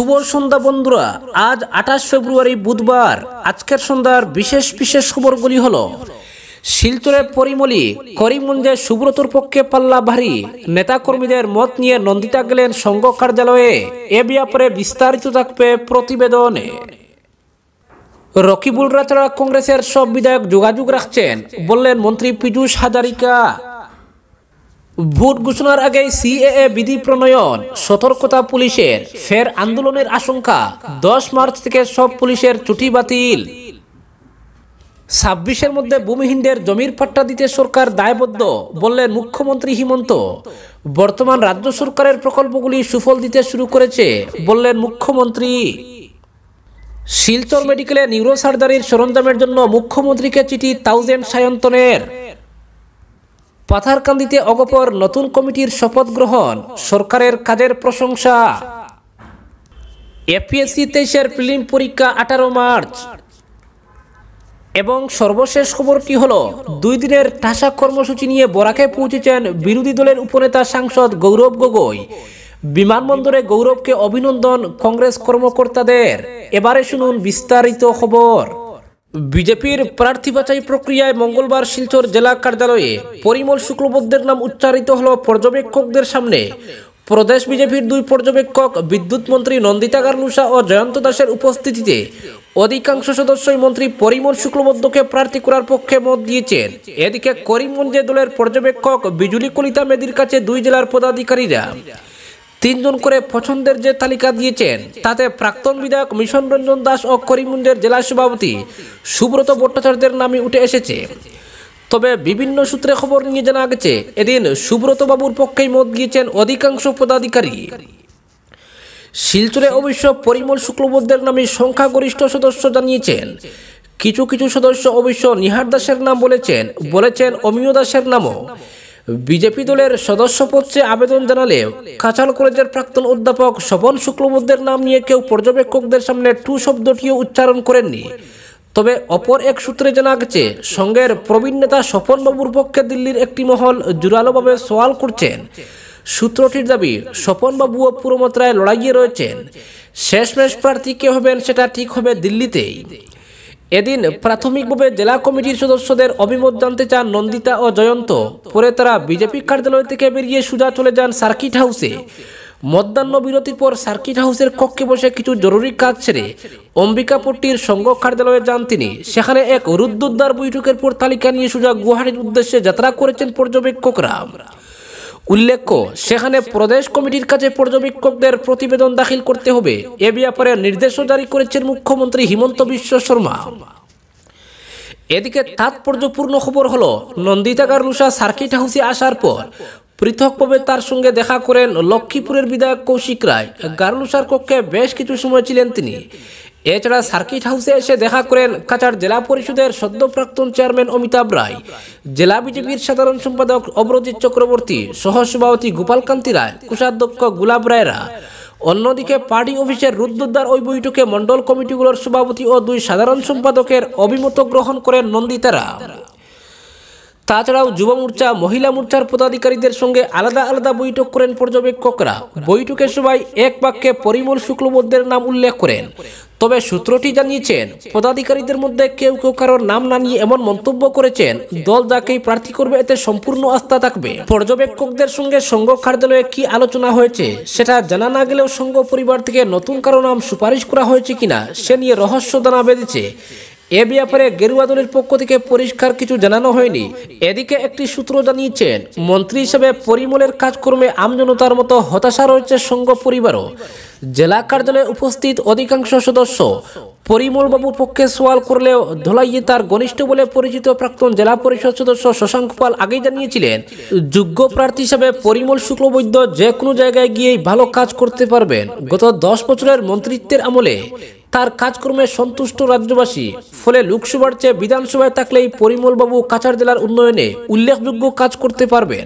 শুভ সন্ধ্যা বন্ধুরা আজ আঠাশ ফেব্রুয়ারি বুধবার আজকের সন্ধ্যার বিশেষ বিশেষ খবরগুলি হল শিলচরের পরিমলি করিমগঞ্জে সুব্রতর পক্ষে পাল্লা ভারী নেতাকর্মীদের মত নিয়ে নন্দিতা গেলেন সংঘ কার্যালয়ে এ ব্যাপারে বিস্তারিত থাকবে প্রতিবেদনে রকিবুল রাচড়া কংগ্রেসের সব বিধায়ক যোগাযোগ রাখছেন বললেন মন্ত্রী পীযুষ হাজারিকা ভোট ঘোষণার আগে সিএএ বিধি প্রণয়ন সতর্কতা পুলিশের ফের আন্দোলনের আশঙ্কা দশ মার্চ থেকে সব পুলিশের ছুটি বাতিল ছাব্বিশের মধ্যে ভূমিহীনদের জমির পাট্টা দিতে সরকার দায়বদ্ধ বললেন মুখ্যমন্ত্রী হিমন্ত বর্তমান রাজ্য সরকারের প্রকল্পগুলি সুফল দিতে শুরু করেছে বললেন মুখ্যমন্ত্রী শিলচর মেডিকেলে নিউরো সার্জারির সরঞ্জামের জন্য মুখ্যমন্ত্রীকে চিঠি থাউজেন্ড সায়ন্তনের পাথারকান্দিতে অগপর নতুন কমিটির শপথ গ্রহণ সরকারের কাজের প্রশংসা এপিএসসি তেইশের প্রিলিম পরীক্ষা আঠারো মার্চ এবং সর্বশেষ খবরটি হল দুই দিনের টাসা কর্মসূচি নিয়ে বরাকে পৌঁছেছেন বিরোধী দলের উপনেতা সাংসদ গৌরব গগৈ বিমানবন্দরে গৌরবকে অভিনন্দন কংগ্রেস কর্মকর্তাদের এবারে শুনুন বিস্তারিত খবর বিজেপির প্রার্থী বাছাই প্রক্রিয়ায় মঙ্গলবার শিলচর জেলা কার্যালয়ে পরিমল শুক্লবদ্যের নাম উচ্চারিত হল পর্যবেক্ষকদের সামনে প্রদেশ বিজেপির দুই পর্যবেক্ষক বিদ্যুৎ মন্ত্রী নন্দিতা গার্লুসা ও জয়ন্ত দাসের উপস্থিতিতে অধিকাংশ সদস্যই মন্ত্রী পরিমল শুক্লবদ্যকে প্রার্থী করার পক্ষে মত দিয়েছেন এদিকে করিমগঞ্জে দলের পর্যবেক্ষক বিজুলি কলিতা মেদির কাছে দুই জেলার পদাধিকারীরা তিনজন করে পছন্দের যে তালিকা দিয়েছেন তাতে প্রাক্তন বিধায়ক মিশন রঞ্জন দাস ও করিমগঞ্জের জেলা সভাপতি সুব্রত ভট্টাচার্যের নামই উঠে এসেছে তবে বিভিন্ন সূত্রে খবর নিয়ে জানা গেছে এদিন সুব্রতবাবুর পক্ষেই মত দিয়েছেন অধিকাংশ পদাধিকারী শিলচুরে অবশ্য পরিমল শুক্লবদ্ধের নামে সংখ্যাগরিষ্ঠ সদস্য জানিয়েছেন কিছু কিছু সদস্য অবশ্য নিহার দাসের নাম বলেছেন বলেছেন অমিয় দাসের নামও বিজেপি দলের সদস্যপদ চেয়ে আবেদন জানালে কাছাড় কলেজের প্রাক্তন অধ্যাপক স্বপন শুক্লবুদ্ধের নাম নিয়ে কেউ পর্যবেক্ষকদের সামনে টু শব্দটিও উচ্চারণ করেননি তবে অপর এক সূত্রে জানা গেছে সঙ্গের প্রবীণ নেতা স্বপনবাবুর পক্ষে দিল্লির একটি মহল জোরালোভাবে সওয়াল করছেন সূত্রটির দাবি স্বপনবাবুও পুরোমাত্রায় লড়াইয়ে রয়েছেন শেষমেশ প্রার্থী কে হবেন সেটা ঠিক হবে দিল্লিতেই এদিন প্রাথমিকভাবে জেলা কমিটির সদস্যদের অভিমত জানতে চান নন্দিতা ও জয়ন্ত পরে তারা বিজেপি কার্যালয় থেকে বেরিয়ে সুজা চলে যান সার্কিট হাউসে মধ্যাহ্ন বিরতির পর সার্কিট হাউসের কক্ষে বসে কিছু জরুরি কাজ ছেড়ে অম্বিকাপুরটির সংঘ কার্যালয়ে যান তিনি সেখানে এক রুদ্দুদ্দার বৈঠকের পর তালিকা নিয়ে সুজা গুয়াহাটির উদ্দেশ্যে যাত্রা করেছেন পর্যবেক্ষকরা উল্লেখ্য সেখানে প্রদেশ কমিটির কাছে পর্যবেক্ষকদের প্রতিবেদন দাখিল করতে হবে এ ব্যাপারে নির্দেশও জারি করেছেন মুখ্যমন্ত্রী হিমন্ত বিশ্ব শর্মা এদিকে তাৎপর্যপূর্ণ খবর হলো নন্দিতা গার্লুসা সার্কিট হাউসে আসার পর পৃথকভাবে তার সঙ্গে দেখা করেন লক্ষ্মীপুরের বিধায়ক কৌশিক রায় গার্লুসার কক্ষে বেশ কিছু সময় ছিলেন তিনি এছাড়া সার্কিট হাউসে এসে দেখা করেন কাছাড় জেলা পরিষদের সদ্য প্রাক্তন চেয়ারম্যান অমিতাভ রায় জেলা বিজেপির সাধারণ সম্পাদক অবরজিৎ চক্রবর্তী সহসভাপতি গোপালকান্তি রায় কোষাধ্যক্ষ গুলাব রায়রা অন্যদিকে পার্টি অফিসের রুদ্রদ্বার ওই বৈঠকে মণ্ডল কমিটিগুলোর সভাপতি ও দুই সাধারণ সম্পাদকের অভিমত গ্রহণ করেন নন্দিতারা তাছাড়াও যুব মোর্চা মহিলা মোর্চার পদাধিকারীদের সঙ্গে আলাদা আলাদা বৈঠক করেন পর্যবেক্ষকরা বৈঠকে সবাই এক বাক্যে পরিমল শুক্লবদ্যের নাম উল্লেখ করেন তবে সূত্রটি জানিয়েছেন পদাধিকারীদের মধ্যে কেউ কেউ কারোর নাম না নিয়ে এমন মন্তব্য করেছেন দল যাকেই প্রার্থী করবে এতে সম্পূর্ণ আস্থা থাকবে পর্যবেক্ষকদের সঙ্গে সংঘ কার্যালয়ে কি আলোচনা হয়েছে সেটা জানা না গেলেও সংঘ পরিবার থেকে নতুন কারো নাম সুপারিশ করা হয়েছে কিনা সে নিয়ে রহস্য দানা বেঁধেছে এ ব্যাপারে গেরুয়া দলের পক্ষ থেকে পরিষ্কার কিছু জানানো হয়নি এদিকে একটি সূত্র জানিয়েছেন মন্ত্রী হিসেবে পরিমলের কাজকর্মে আমজনতার মতো হতাশা রয়েছে সংঘ পরিবারও জেলা কার্যালয়ে উপস্থিত অধিকাংশ সদস্য পরিমলবাবুর পক্ষে সোয়াল করলেও ধোলাইয়ে তার ঘনিষ্ঠ বলে পরিচিত প্রাক্তন জেলা পরিষদ সদস্য শশাঙ্ক পাল আগেই জানিয়েছিলেন যোগ্য প্রার্থী হিসাবে পরিমল শুক্লবৈদ্য যে কোনো জায়গায় গিয়েই ভালো কাজ করতে পারবেন গত দশ বছরের মন্ত্রিত্বের আমলে তার কাজকর্মে সন্তুষ্ট রাজ্যবাসী ফলে লোকসভার চেয়ে বিধানসভায় থাকলেই পরিমলবাবু কাছাড় জেলার উন্নয়নে উল্লেখযোগ্য কাজ করতে পারবেন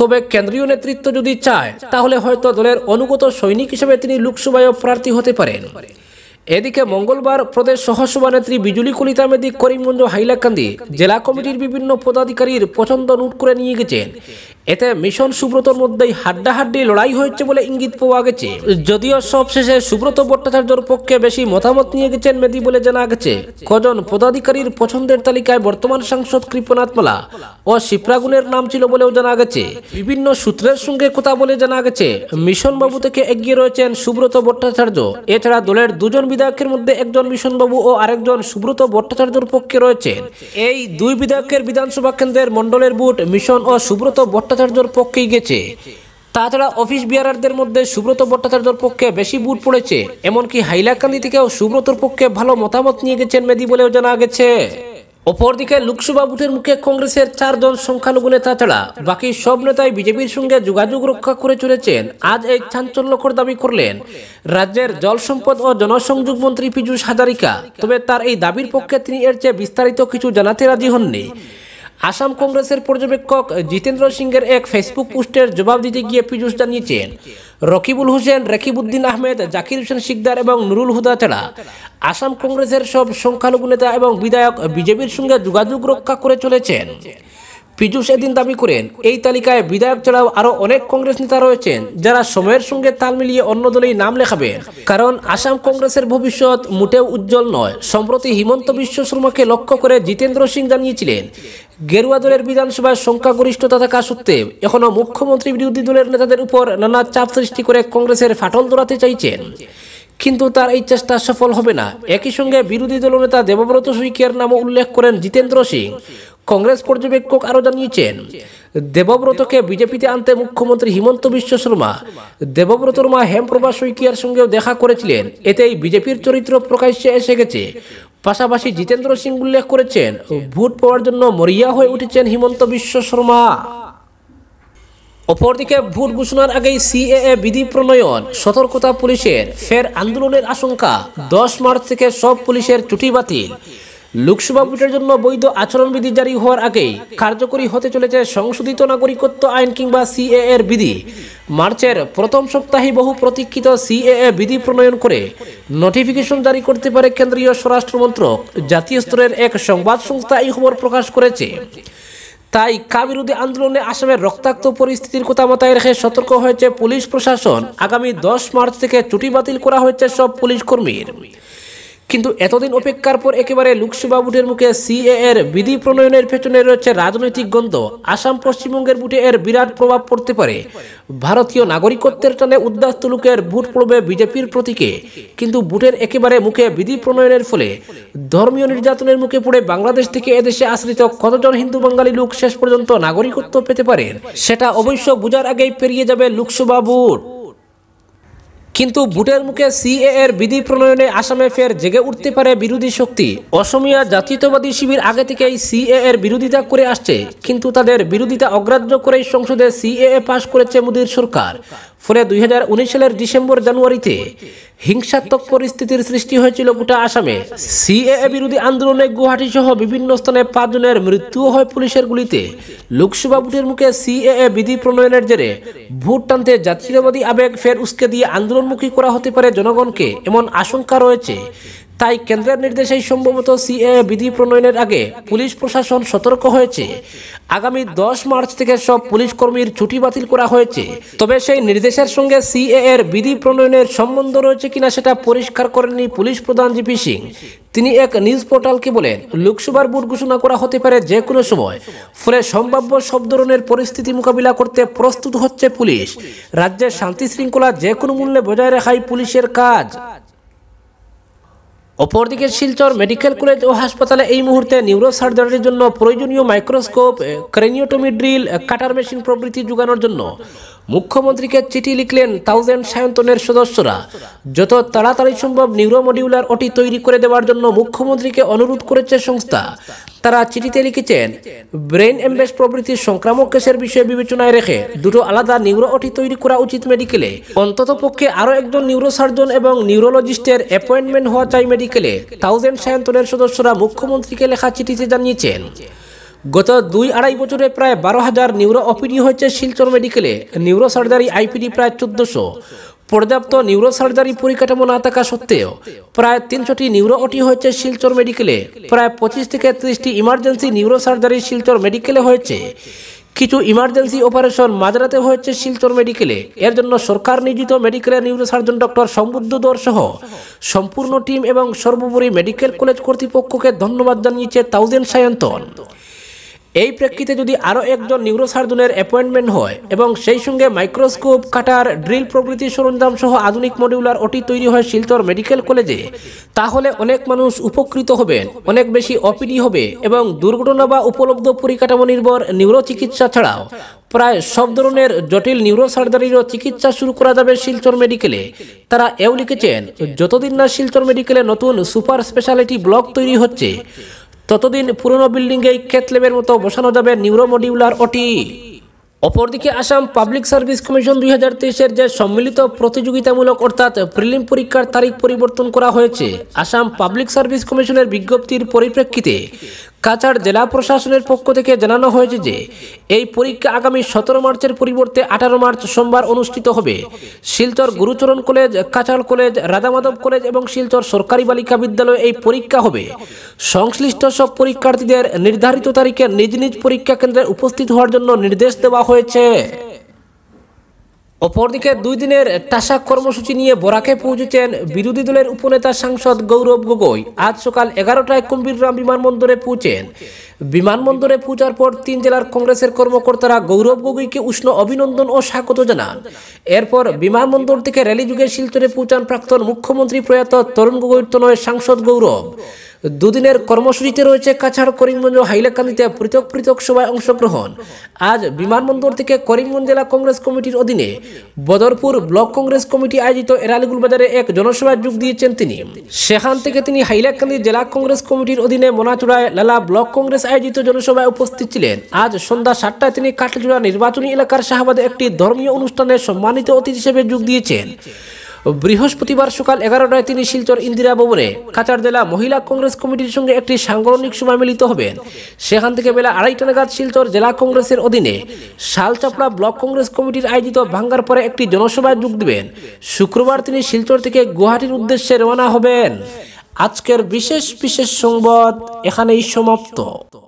তবে কেন্দ্রীয় নেতৃত্ব যদি চায় তাহলে হয়তো দলের অনুগত সৈনিক হিসেবে তিনি লোকসভায় প্রার্থী হতে পারেন এদিকে মঙ্গলবার প্রদেশ সহসভানেত্রী বিজুলি কলিতা মেদি করিমগঞ্জ হাইলাকান্দি জেলা কমিটির বিভিন্ন পদাধিকারীর পছন্দ নোট করে নিয়ে গেছেন এতে মিশন সুব্রতর মধ্যেই হাড্ডাহাড্ডি লড়াই হয়েছে বলে ইঙ্গিত পাওয়া গেছে যদিও সবশেষে সুব্রত ভট্টাচার্যর পক্ষে বেশি মতামত নিয়ে গেছেন মেদি বলে জানা গেছে কজন পদাধিকারীর পছন্দের তালিকায় বর্তমান সাংসদ কৃপনাথ মালা ও শিপ্রাগুনের নাম ছিল বলেও জানা গেছে বিভিন্ন সূত্রের সঙ্গে কথা বলে জানা গেছে মিশন বাবু থেকে এগিয়ে রয়েছেন সুব্রত ভট্টাচার্য এছাড়া দলের দুজন বিধায়কের মধ্যে একজন মিশন বাবু ও আরেকজন সুব্রত ভট্টাচার্যর পক্ষে রয়েছেন এই দুই বিধায়কের বিধানসভা কেন্দ্রের মণ্ডলের বুট মিশন ও সুব্রত ভট্টাচার্য ভট্টাচার্যর পক্ষেই গেছে তাছাড়া অফিস বিয়ারারদের মধ্যে সুব্রত ভট্টাচার্যর পক্ষে বেশি বুট পড়েছে এমনকি হাইলাকান্দি থেকেও সুব্রতর পক্ষে ভালো মতামত নিয়ে গেছেন মেদি বলেও জানা গেছে অপরদিকে লোকসভা ভোটের মুখে কংগ্রেসের চারজন সংখ্যালঘু নেতা ছাড়া বাকি সব নেতাই বিজেপির সঙ্গে যোগাযোগ রক্ষা করে চলেছেন আজ এই চাঞ্চল্যকর দাবি করলেন রাজ্যের জল সম্পদ ও জনসংযোগ মন্ত্রী পীযুষ হাজারিকা তবে তার এই দাবির পক্ষে তিনি এর চেয়ে বিস্তারিত কিছু জানাতে রাজি হননি আসাম কংগ্রেসের পর্যবেক্ষক জিতেন্দ্র সিংয়ের এক ফেসবুক পোস্টের জবাব দিতে গিয়ে পীযুষ জানিয়েছেন রকিবুল হোসেন রেকিবুদ্দিন আহমেদ জাকির হোসেন শিকদার এবং নুরুল হুদা ছাড়া আসাম কংগ্রেসের সব সংখ্যালঘু নেতা এবং বিধায়ক বিজেপির সঙ্গে যোগাযোগ রক্ষা করে চলেছেন পীযুষ এদিন দাবি করেন এই তালিকায় বিধায়ক ছাড়াও আরও অনেক কংগ্রেস নেতা রয়েছেন যারা সময়ের সঙ্গে তাল মিলিয়ে অন্য দলেই নাম লেখাবেন কারণ আসাম কংগ্রেসের ভবিষ্যৎ মোটেও উজ্জ্বল নয় সম্প্রতি হিমন্ত বিশ্ব শর্মাকে লক্ষ্য করে জিতেন্দ্র সিং জানিয়েছিলেন গেরুয়া দলের বিধানসভায় সংখ্যাগরিষ্ঠতা থাকা সত্ত্বেও এখনও মুখ্যমন্ত্রী বিরোধী দলের নেতাদের উপর নানা চাপ সৃষ্টি করে কংগ্রেসের ফাটল দৌড়াতে চাইছেন কিন্তু তার এই চেষ্টা সফল হবে না একই সঙ্গে বিরোধী দলনেতা দেবব্রত শইকিয়ার নামও উল্লেখ করেন জিতেন্দ্র সিং কংগ্রেস পর্যবেক্ষক আরও জানিয়েছেন দেবব্রতকে বিজেপিতে আনতে মুখ্যমন্ত্রী হিমন্ত বিশ্ব শর্মা দেবব্রতর মা হেমপ্রভা শৈকিয়ার সঙ্গেও দেখা করেছিলেন এতেই বিজেপির চরিত্র প্রকাশ্যে এসে গেছে পাশাপাশি জিতেন্দ্র সিং উল্লেখ করেছেন ভোট পাওয়ার জন্য মরিয়া হয়ে উঠেছেন হিমন্ত বিশ্ব শর্মা অপরদিকে ভোট ঘোষণার আগেই সিএএ বিধি প্রণয়ন সতর্কতা পুলিশের ফের আন্দোলনের আশঙ্কা দশ মার্চ থেকে সব পুলিশের ছুটি বাতিল লোকসভা ভোটের জন্য বৈধ আচরণবিধি জারি হওয়ার আগেই কার্যকরী হতে চলেছে সংশোধিত নাগরিকত্ব আইন কিংবা সিএ এর বিধি মার্চের প্রথম সপ্তাহে বহু প্রতীক্ষিত সিএ বিধি প্রণয়ন করে নোটিফিকেশন জারি করতে পারে কেন্দ্রীয় স্বরাষ্ট্রমন্ত্রক জাতীয় স্তরের এক সংবাদ সংস্থা এই খবর প্রকাশ করেছে তাই কা বিরোধী আন্দোলনে আসামের রক্তাক্ত পরিস্থিতির কথা মাথায় রেখে সতর্ক হয়েছে পুলিশ প্রশাসন আগামী দশ মার্চ থেকে ছুটি বাতিল করা হয়েছে সব পুলিশ কর্মীর কিন্তু এতদিন অপেক্ষার পর একেবারে লোকসভা বুটের মুখে সিএ এর বিধি প্রণয়নের পেছনে রয়েছে রাজনৈতিক গন্ধ আসাম পশ্চিমবঙ্গের বুটে এর বিরাট প্রভাব পড়তে পারে ভারতীয় নাগরিকত্বের টানে উদ্দাস্ত লোকের বুট পড়বে বিজেপির প্রতীকে কিন্তু বুটের একেবারে মুখে বিধি প্রণয়নের ফলে ধর্মীয় নির্যাতনের মুখে পড়ে বাংলাদেশ থেকে এদেশে আশ্রিত কতজন হিন্দু বাঙালি লোক শেষ পর্যন্ত নাগরিকত্ব পেতে পারেন সেটা অবশ্য বোঝার আগেই পেরিয়ে যাবে লোকসভা বুট কিন্তু ভোটের মুখে সিএ এর বিধি প্রণয়নে আসামে ফের জেগে উঠতে পারে বিরোধী শক্তি অসমিয়া জাতীয়তাবাদী শিবির আগে থেকেই সিএ এর বিরোধিতা করে আসছে কিন্তু তাদের বিরোধিতা অগ্রাহ্য করেই সংসদে সিএ পাশ করেছে মোদীর সরকার ফলে দুই সালের ডিসেম্বর জানুয়ারিতে হিংসাত্মক পরিস্থিতির সৃষ্টি হয়েছিল গোটা আসামে সিএএ বিরোধী আন্দোলনে গুয়াহাটি সহ বিভিন্ন স্থানে পাঁচজনের মৃত্যুও হয় পুলিশের গুলিতে লোকসভা ভোটের মুখে সিএএ বিধি প্রণয়নের জেরে ভোট টানতে জাতীয়বাদী আবেগ ফের উস্কে দিয়ে আন্দোলনমুখী করা হতে পারে জনগণকে এমন আশঙ্কা রয়েছে তাই কেন্দ্রের নির্দেশে সম্ভবত সিএ বিধি প্রণয়নের আগে পুলিশ প্রশাসন সতর্ক হয়েছে আগামী দশ মার্চ থেকে সব পুলিশ কর্মীর ছুটি বাতিল করা হয়েছে তবে সেই নির্দেশের সঙ্গে সিএ এর বিধি প্রণয়নের সম্বন্ধ রয়েছে কিনা সেটা পরিষ্কার করেননি পুলিশ প্রধান জিপি সিং তিনি এক নিউজ পোর্টালকে বলেন লোকসভার ভোট ঘোষণা করা হতে পারে যে কোনো সময় ফলে সম্ভাব্য সব ধরনের পরিস্থিতি মোকাবিলা করতে প্রস্তুত হচ্ছে পুলিশ রাজ্যের শান্তি শৃঙ্খলা যে কোনো মূল্যে বজায় রাখাই পুলিশের কাজ অপরদিকে শিলচর মেডিকেল কলেজ ও হাসপাতালে এই মুহূর্তে নিউরোসার্জারির জন্য প্রয়োজনীয় microscope craniotomy drill cutter machine প্রভৃতি যোগানোর জন্য মুখ্যমন্ত্রীকে চিঠি লিখলেন থাউজেন্ড সায়ন্তনের সদস্যরা যত তাড়াতাড়ি সম্ভব নিউরো মডিউলার ওটি তৈরি করে দেওয়ার জন্য মুখ্যমন্ত্রীকে অনুরোধ করেছে সংস্থা তারা চিঠিতে লিখেছেন ব্রেন এমবেস প্রভৃতির সংক্রামক কেসের বিষয়ে বিবেচনায় রেখে দুটো আলাদা নিউরো অটি তৈরি করা উচিত মেডিকেলে অন্তত পক্ষে আরও একজন নিউরোসার্জন এবং নিউরোলজিস্টের অ্যাপয়েন্টমেন্ট হওয়া চাই মেডিকেলে থাউজেন্ড সায়ন্তনের সদস্যরা মুখ্যমন্ত্রীকে লেখা চিঠিতে জানিয়েছেন গত দুই আড়াই বছরে প্রায় বারো হাজার নিউরো অপিডি হয়েছে শিলচর মেডিকেলে নিউরো সার্জারি আইপিডি প্রায় চোদ্দশো পর্যাপ্ত নিউরো সার্জারি পরিকাঠামো না থাকা সত্ত্বেও প্রায় তিনশোটি নিউরো ওটি হয়েছে শিলচর মেডিকেলে প্রায় পঁচিশ থেকে ত্রিশটি ইমার্জেন্সি নিউরো সার্জারি শিলচর মেডিকেলে হয়েছে কিছু ইমার্জেন্সি অপারেশন মাঝরাতে হয়েছে শিলচর মেডিকেলে এর জন্য সরকার নিয়োজিত মেডিকেলের নিউরোসার্জন ডক্টর সমুদ্ধ দর সহ সম্পূর্ণ টিম এবং সর্বোপরি মেডিকেল কলেজ কর্তৃপক্ষকে ধন্যবাদ জানিয়েছে তাউজেন সায়ন্তন এই প্রেক্ষিতে যদি আরও একজন নিউরোসার্জনের অ্যাপয়েন্টমেন্ট হয় এবং সেই সঙ্গে মাইক্রোস্কোপ কাটার ড্রিল প্রভৃতি সরঞ্জাম সহ আধুনিক মডিউলার ওটি তৈরি হয় শিলচর মেডিকেল কলেজে তাহলে অনেক মানুষ উপকৃত হবেন অনেক বেশি অপিডি হবে এবং দুর্ঘটনা বা উপলব্ধ পরিকাঠামো নির্ভর নিউরো চিকিৎসা ছাড়াও প্রায় সব ধরনের জটিল নিউরোসার্জারিরও চিকিৎসা শুরু করা যাবে শিলচর মেডিকেলে তারা এও লিখেছেন যতদিন না শিলচর মেডিকেলে নতুন সুপার স্পেশালিটি ব্লক তৈরি হচ্ছে ততদিন পুরনো বিল্ডিংয়ে ক্ষেত লেবের মতো বসানো যাবে নিউরোমডিউলার ওটি অপরদিকে আসাম পাবলিক সার্ভিস কমিশন দুই হাজার তেইশের যে সম্মিলিত প্রতিযোগিতামূলক অর্থাৎ প্রিলিম পরীক্ষার তারিখ পরিবর্তন করা হয়েছে আসাম পাবলিক সার্ভিস কমিশনের বিজ্ঞপ্তির পরিপ্রেক্ষিতে কাছাড় জেলা প্রশাসনের পক্ষ থেকে জানানো হয়েছে যে এই পরীক্ষা আগামী সতেরো মার্চের পরিবর্তে আঠারো মার্চ সোমবার অনুষ্ঠিত হবে Silchar Gurucharan college Cachar college Radhamadhab college এবং শিলচর সরকারি বালিকা বিদ্যালয়ে এই পরীক্ষা হবে সংশ্লিষ্ট সব পরীক্ষার্থীদের নির্ধারিত তারিখে নিজ নিজ পরীক্ষা কেন্দ্রে উপস্থিত হওয়ার জন্য নির্দেশ দেওয়া হয়েছে অপরদিকে দুই দিনের টাসা কর্মসূচি নিয়ে বরাকে পৌঁছেছেন বিরোধী দলের উপনেতা সাংসদ গৌরব গগৈ আজ সকাল এগারোটায় কুম্বিররাম বিমানবন্দরে পৌঁছেন বিমানবন্দরে পৌঁছার পর তিন জেলার কংগ্রেসের কর্মকর্তারা গৌরব গগৈকে উষ্ণ অভিনন্দন ও স্বাগত জানান এরপর বিমানবন্দর থেকে র্যালি যুগে শিলচরে পৌঁছান প্রাক্তন মুখ্যমন্ত্রী প্রয়াত তরুণ গগৈর তনয় সাংসদ গৌরব দুদিনের কর্মসূচিতে রয়েছে কাছাড় করিমগঞ্জ ও হাইলাকান্দিতে পৃথক পৃথক সভায় অংশগ্রহণ আজ বিমানবন্দর থেকে করিমগঞ্জ জেলা কংগ্রেস কমিটির অধীনে বদরপুর ব্লক কংগ্রেস কমিটি আয়োজিত এরালিগুল বাজারে এক জনসভায় যোগ দিয়েছেন তিনি সেখান থেকে তিনি হাইলাকান্দি জেলা কংগ্রেস কমিটির অধীনে মোনাচুড়ায় লালা ব্লক কংগ্রেস আয়োজিত জনসভায় উপস্থিত ছিলেন আজ সন্ধ্যা সাতটায় তিনি কাটলিচুড়া নির্বাচনী এলাকার শাহবাদে একটি ধর্মীয় অনুষ্ঠানে সম্মানিত অতিথি হিসেবে যোগ দিয়েছেন বৃহস্পতিবার সকাল এগারোটায় তিনি শিলচর ইন্দিরা ভবনে কাচার জেলা মহিলা কংগ্রেস কমিটির সঙ্গে একটি সাংগঠনিক সময় মিলিত হবেন সেখান থেকে বেলা আড়াইটা নাগাদ শিলচর জেলা কংগ্রেসের অধীনে শালচাপড়া ব্লক কংগ্রেস কমিটির আয়োজিত ভাঙ্গার পরে একটি জনসভায় যোগ দেবেন শুক্রবার তিনি শিলচর থেকে গুয়াহাটির উদ্দেশ্যে রওনা হবেন আজকের বিশেষ বিশেষ সংবাদ এখানেই সমাপ্ত